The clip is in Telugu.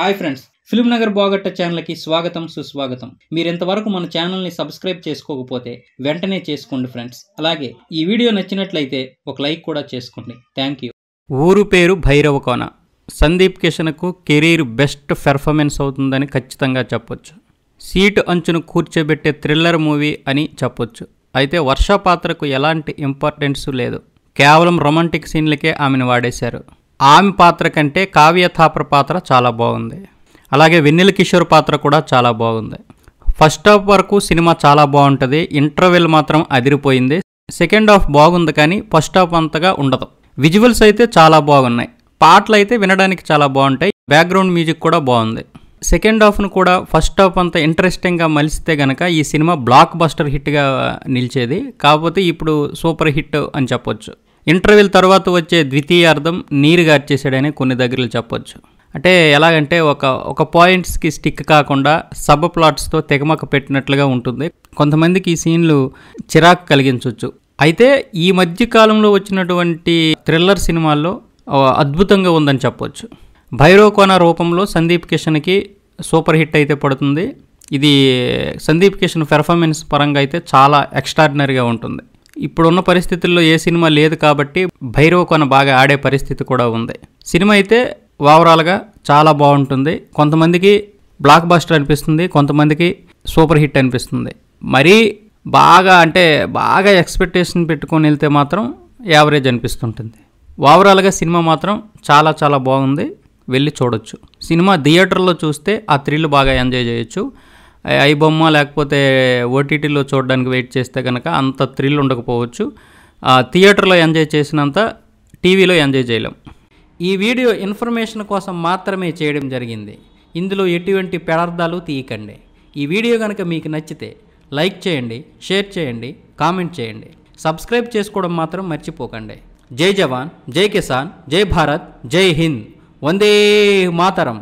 హాయ్ ఫ్రెండ్స్ ఫిలిం నగర్ బాగట్ట ఛానల్కి స్వాగతం సుస్వాగతం మీరు ఇంతవరకు మన ఛానల్ని సబ్స్క్రైబ్ చేసుకోకపోతే వెంటనే చేసుకోండి ఫ్రెండ్స్ అలాగే ఈ వీడియో నచ్చినట్లయితే ఒక లైక్ కూడా చేసుకోండి థ్యాంక్ యూ ఊరు పేరు భైరవ కోన సందీప్ కిషన్కు కెరీర్ బెస్ట్ పెర్ఫార్మెన్స్ అవుతుందని ఖచ్చితంగా చెప్పొచ్చు సీటు అంచును కూర్చోబెట్టే థ్రిల్లర్ మూవీ అని చెప్పొచ్చు అయితే వర్షపాత్రకు ఎలాంటి ఇంపార్టెన్స్ లేదు కేవలం రొమాంటిక్ సీన్లకే ఆమెను వాడేశారు ఆమె పాత్ర కంటే కావ్య థాపర్ పాత్ర చాలా బాగుంది అలాగే వెన్నెల కిషోర్ పాత్ర కూడా చాలా బాగుంది ఫస్ట్ హాఫ్ వరకు సినిమా చాలా బాగుంటుంది ఇంటర్వెల్ మాత్రం అదిరిపోయింది సెకండ్ హాఫ్ బాగుంది కానీ ఫస్ట్ హాఫ్ అంతగా ఉండదు విజువల్స్ అయితే చాలా బాగున్నాయి పాటలు అయితే వినడానికి చాలా బాగుంటాయి బ్యాక్గ్రౌండ్ మ్యూజిక్ కూడా బాగుంది సెకండ్ హాఫ్ను కూడా ఫస్ట్ హాఫ్ అంత ఇంట్రెస్టింగ్గా మలిస్తే గనక ఈ సినిమా బ్లాక్ బస్టర్ హిట్గా నిలిచేది కాకపోతే ఇప్పుడు సూపర్ హిట్ అని చెప్పొచ్చు ఇంటర్వ్యూల్ తర్వాత వచ్చే ద్వితీయార్థం నీరు గార్చేసాడని కొన్ని దగ్గరలు చెప్పొచ్చు అంటే ఎలాగంటే ఒక ఒక పాయింట్స్కి స్టిక్ కాకుండా సబ్ ప్లాట్స్తో తెగమక పెట్టినట్లుగా ఉంటుంది కొంతమందికి ఈ సీన్లు చిరాకు కలిగించవచ్చు అయితే ఈ మధ్య కాలంలో వచ్చినటువంటి థ్రిల్లర్ సినిమాల్లో అద్భుతంగా ఉందని చెప్పొచ్చు భైరోకోన రూపంలో సందీప్ కిషన్కి సూపర్ హిట్ అయితే పడుతుంది ఇది సందీప్ కిషన్ పెర్ఫార్మెన్స్ పరంగా అయితే చాలా ఎక్స్ట్రాడినరీగా ఉంటుంది ఇప్పుడున్న పరిస్థితుల్లో ఏ సినిమా లేదు కాబట్టి భైరవ కొన బాగా ఆడే పరిస్థితి కూడా ఉంది సినిమా అయితే ఓవరాల్గా చాలా బాగుంటుంది కొంతమందికి బ్లాక్ బాస్టర్ అనిపిస్తుంది కొంతమందికి సూపర్ హిట్ అనిపిస్తుంది మరీ బాగా అంటే బాగా ఎక్స్పెక్టేషన్ పెట్టుకొని వెళ్తే మాత్రం యావరేజ్ అనిపిస్తుంటుంది ఓవరాల్గా సినిమా మాత్రం చాలా చాలా బాగుంది వెళ్ళి చూడొచ్చు సినిమా థియేటర్లో చూస్తే ఆ థ్రిల్ బాగా ఎంజాయ్ చేయొచ్చు ఐ బొమ్మ లేకపోతే ఓటీటీలో చూడడానికి వెయిట్ చేస్తే కనుక అంత థ్రిల్ ఉండకపోవచ్చు థియేటర్లో ఎంజాయ్ చేసినంత టీవీలో ఎంజాయ్ చేయలేం ఈ వీడియో ఇన్ఫర్మేషన్ కోసం మాత్రమే చేయడం జరిగింది ఇందులో ఎటువంటి పెడార్థాలు తీయకండి ఈ వీడియో కనుక మీకు నచ్చితే లైక్ చేయండి షేర్ చేయండి కామెంట్ చేయండి సబ్స్క్రైబ్ చేసుకోవడం మాత్రం మర్చిపోకండి జై జవాన్ జై కిసాన్ జై భారత్ జై హింద్ వందే మాతరం